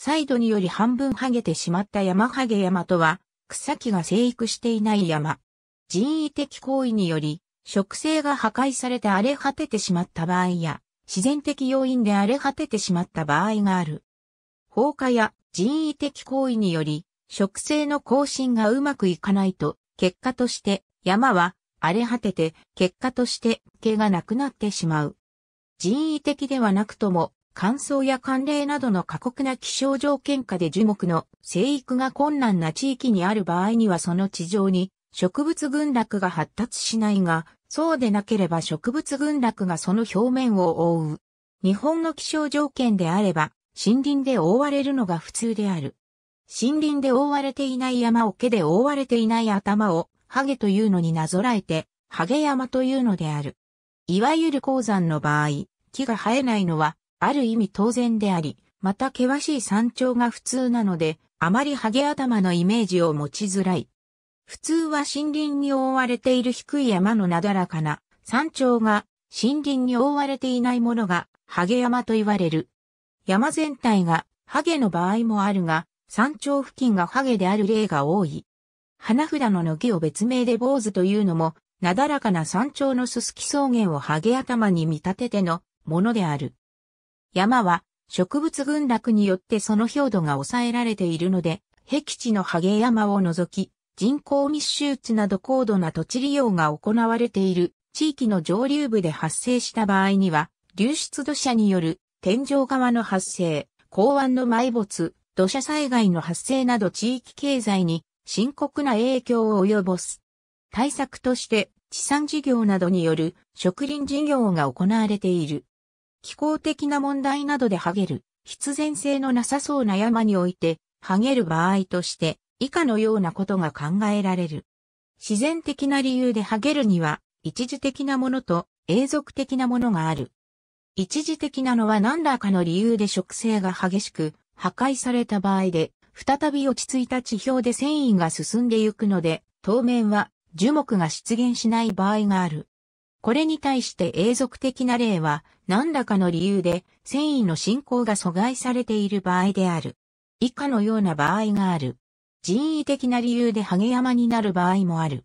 サイドにより半分剥げてしまった山ハゲ山とは、草木が生育していない山。人為的行為により、植生が破壊されて荒れ果ててしまった場合や、自然的要因で荒れ果ててしまった場合がある。放火や人為的行為により、植生の更新がうまくいかないと、結果として山は荒れ果てて、結果として毛がなくなってしまう。人為的ではなくとも、乾燥や寒冷などの過酷な気象条件下で樹木の生育が困難な地域にある場合にはその地上に植物群落が発達しないが、そうでなければ植物群落がその表面を覆う。日本の気象条件であれば、森林で覆われるのが普通である。森林で覆われていない山を毛で覆われていない頭を、ハゲというのになぞらえて、ハゲ山というのである。いわゆる鉱山の場合、木が生えないのは、ある意味当然であり、また険しい山頂が普通なので、あまりハゲ頭のイメージを持ちづらい。普通は森林に覆われている低い山のなだらかな山頂が森林に覆われていないものがハゲ山と言われる。山全体がハゲの場合もあるが、山頂付近がハゲである例が多い。花札の軒を別名で坊主というのも、なだらかな山頂のすすき草原をハゲ頭に見立ててのものである。山は植物群落によってその表土が抑えられているので、壁地のハゲ山を除き、人口密集地など高度な土地利用が行われている地域の上流部で発生した場合には、流出土砂による天井側の発生、港湾の埋没、土砂災害の発生など地域経済に深刻な影響を及ぼす。対策として地産事業などによる植林事業が行われている。気候的な問題などで剥げる、必然性のなさそうな山において、剥げる場合として、以下のようなことが考えられる。自然的な理由で剥げるには、一時的なものと永続的なものがある。一時的なのは何らかの理由で植生が激しく破壊された場合で、再び落ち着いた地表で繊維が進んでゆくので、当面は樹木が出現しない場合がある。これに対して永続的な例は何らかの理由で繊維の進行が阻害されている場合である。以下のような場合がある。人為的な理由でハゲ山になる場合もある。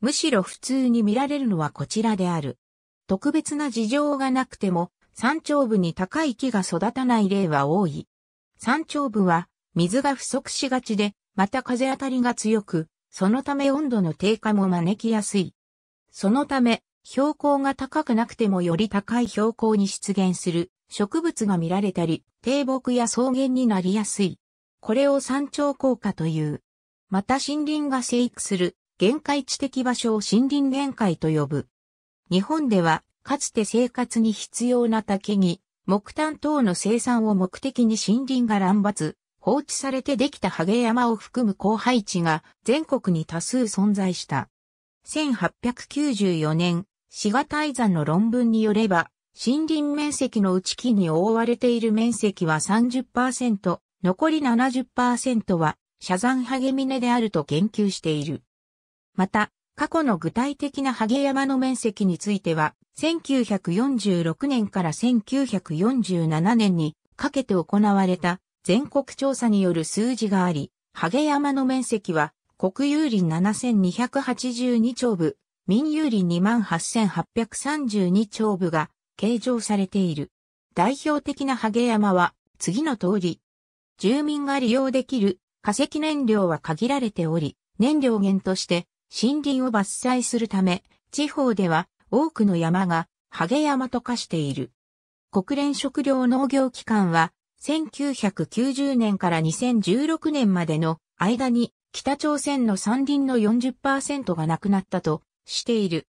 むしろ普通に見られるのはこちらである。特別な事情がなくても山頂部に高い木が育たない例は多い。山頂部は水が不足しがちで、また風当たりが強く、そのため温度の低下も招きやすい。そのため、標高が高くなくてもより高い標高に出現する植物が見られたり、低木や草原になりやすい。これを山頂効果という。また森林が生育する限界地的場所を森林限界と呼ぶ。日本では、かつて生活に必要な竹木、木炭等の生産を目的に森林が乱伐、放置されてできたハゲ山を含む荒廃地が全国に多数存在した。1894年、滋賀大山の論文によれば、森林面積の内木に覆われている面積は30%、残り70%は、遮山ハゲ峰であると言及している。また、過去の具体的なハゲ山の面積については、1946年から1947年にかけて行われた全国調査による数字があり、ハゲ山の面積は国有林7282兆部、民有林28832丁部が計上されている。代表的なハゲ山は次の通り。住民が利用できる化石燃料は限られており、燃料源として森林を伐採するため、地方では多くの山がハゲ山と化している。国連食糧農業機関は1990年から2016年までの間に北朝鮮の山林の40%がなくなったとしている。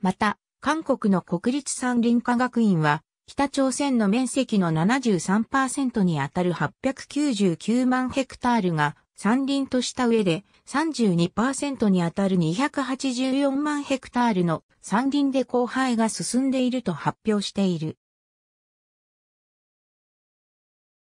また、韓国の国立山林科学院は、北朝鮮の面積の73%にあたる899万ヘクタールが山林とした上で32%にあたる284万ヘクタールの山林で荒廃が進んでいると発表している。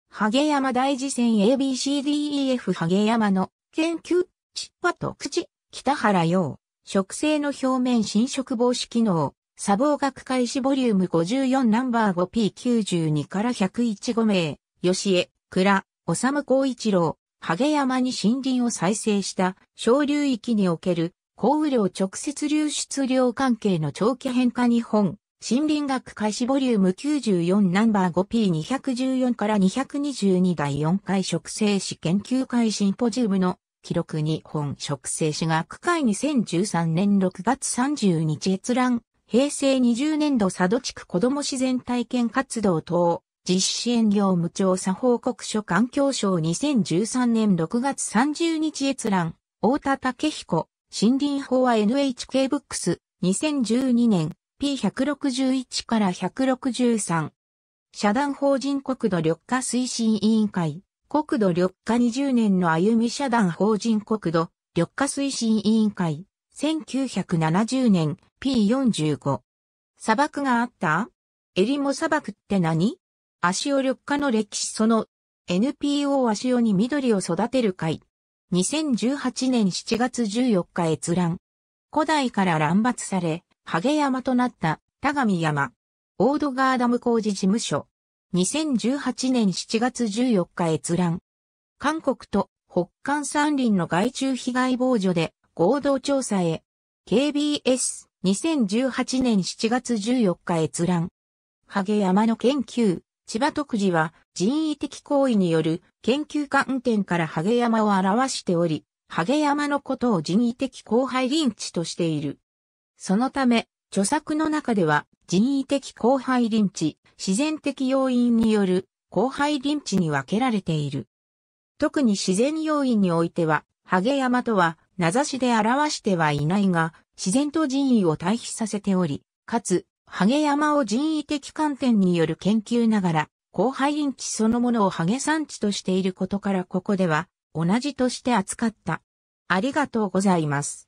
ハゲ山大地線 ABCDEF ハゲ山の研究、チッパと口、北原洋、植生の表面侵食防止機能、砂防学開始ボリューム54ナンバー 5P92 から101 5名、吉江、倉、治光一郎、ハ山に森林を再生した小流域における降雨量直接流出量関係の長期変化日本森林学開始ボリューム94ナンバー 5P214 から222第4回植生史研究会シンポジウムの記録日本植生史学会2013年6月30日閲覧、平成20年度佐渡地区子ども自然体験活動等、実施援業務調査報告書環境省2013年6月30日閲覧、大田武彦、森林法は NHK ブックス、2012年、P161 から163。社団法人国土緑化推進委員会。国土緑化20年の歩み社団法人国土緑化推進委員会、1970年 P45。砂漠があったエリモ砂漠って何足尾緑化の歴史その NPO 足尾に緑を育てる会。2018年7月14日閲覧。古代から乱伐され、ハゲ山となった、田上山。オードガーダム工事事務所。2018年7月14日閲覧。韓国と北韓山林の害虫被害防除で合同調査へ。KBS 2018年7月14日閲覧。ハゲ山の研究、千葉特事は人為的行為による研究観点からハゲ山を表しており、ハゲ山のことを人為的後輩臨地としている。そのため、著作の中では人為的荒廃林地、自然的要因による荒廃林地に分けられている。特に自然要因においては、ハゲ山とは名指しで表してはいないが、自然と人為を対比させており、かつ、ハゲ山を人為的観点による研究ながら、荒廃林地そのものをハゲ山地としていることからここでは、同じとして扱った。ありがとうございます。